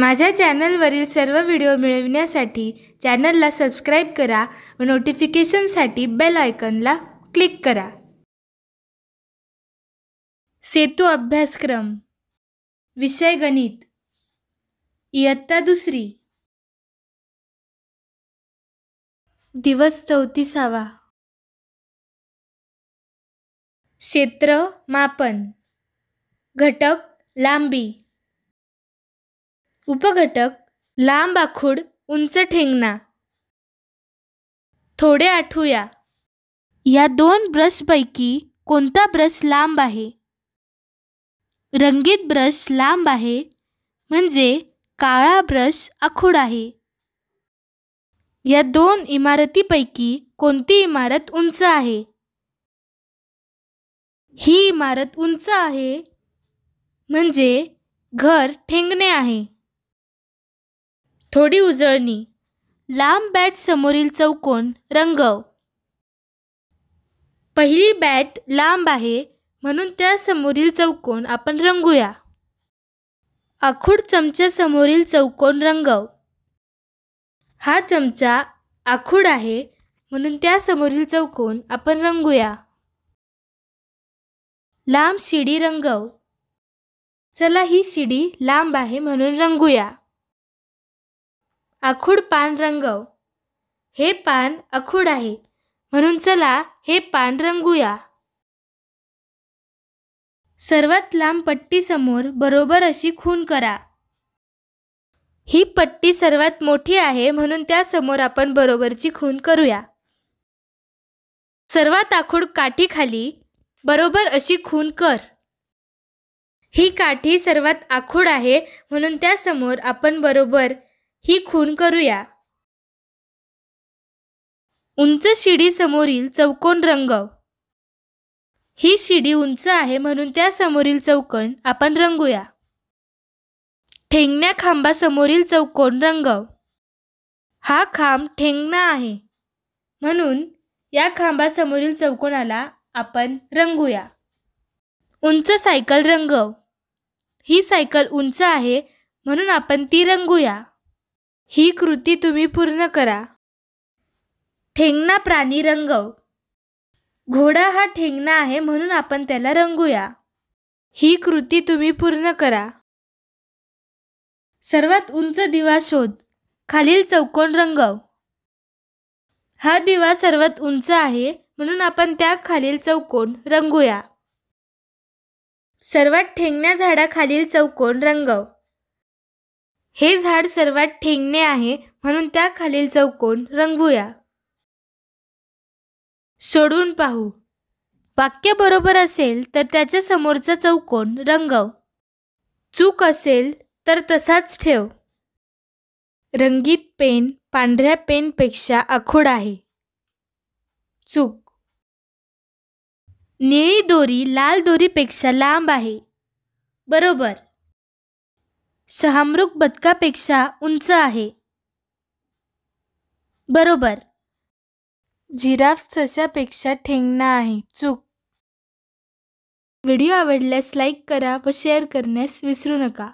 माझ्या चॅनलवरील सर्व व्हिडिओ मिळविण्यासाठी चॅनलला सबस्क्राईब करा व नोटिफिकेशनसाठी बेल आयकनला क्लिक करा सेतू अभ्यासक्रम विषय गणित इयत्ता दुसरी दिवस चौतीसावा क्षेत्र मापन घटक लांबी उपघटक लांब आखूड उंच ठेंगणा थोडे आठवूया या दोन ब्रशपैकी कोणता ब्रश लांब आहे रंगीत ब्रश लांब आहे म्हणजे काळा ब्रश आखूड आहे या दोन इमारतीपैकी कोणती इमारत उंच आहे ही इमारत उंच आहे म्हणजे घर ठेंगणे आहे थोडी उजळणी लांब बॅट समोरील चौकोन रंगव पहिली बॅट लांब आहे म्हणून त्या समोरील चौकोन आपण रंगूया आखूड चमच्यासमोरील चौकोन रंगव हा चमचा आखूड आहे म्हणून त्या समोरील चौकोन आपण रंगूया लांब शिडी रंगव चला ही शिडी लांब आहे म्हणून रंगूया आखूड पान रंगव हे पान आखूड आहे म्हणून चला हे पान रंगूया सर्वात लांब पट्टी समोर बरोबर अशी खून करा ही पट्टी सर्वात मोठी आहे म्हणून त्यासमोर आपण बरोबरची खून करूया सर्वात आखूड खाली बरोबर अशी खून कर ही काठी सर्वात आखूड आहे म्हणून त्यासमोर आपण बरोबर ही खून करूया उंच शिडी समोरील चौकोन रंगव ही शिडी उंच आहे म्हणून त्या समोरील चौकण आपण रंगूया ठेंगण्या खांबासमोरील चौकोन रंगव हा खांब ठेंगणा आहे म्हणून या खांबासमोरील चौकोनाला आपण रंगूया उंच सायकल रंगव ही सायकल उंच आहे म्हणून आपण ती रंगूया ही कृती तुम्ही पूर्ण करा ठेंगणा प्राणी रंगव घोडा हा ठेंगणा आहे म्हणून आपण त्याला रंगूया ही कृती तुम्ही पूर्ण करा सर्वात उंच दिवा शोध खालील चौकोन रंगव हा दिवा सर्वात उंच आहे म्हणून आपण त्या खालील चौकोन रंगूया सर्वात ठेंगण्या झाडाखालील चौकोन रंगव हे झाड सर्वात ठेंगणे आहे म्हणून त्याखालील चौकोन रंगवूया सोडून पाहू वाक्य बरोबर असेल तर त्याच्या समोरचा चौकोन रंगव चूक असेल तर तसाच ठेव रंगीत पेन पांढऱ्या पेनपेक्षा आखोड आहे चूक निळी दोरी लाल दोरीपेक्षा लांब आहे बरोबर शहामृग बदकापेक्षा उंच आहे बरोबर जिराफ सशापेक्षा ठेंगणा आहे चूक व्हिडिओ आवडल्यास लाईक करा व शेअर करण्यास विसरू नका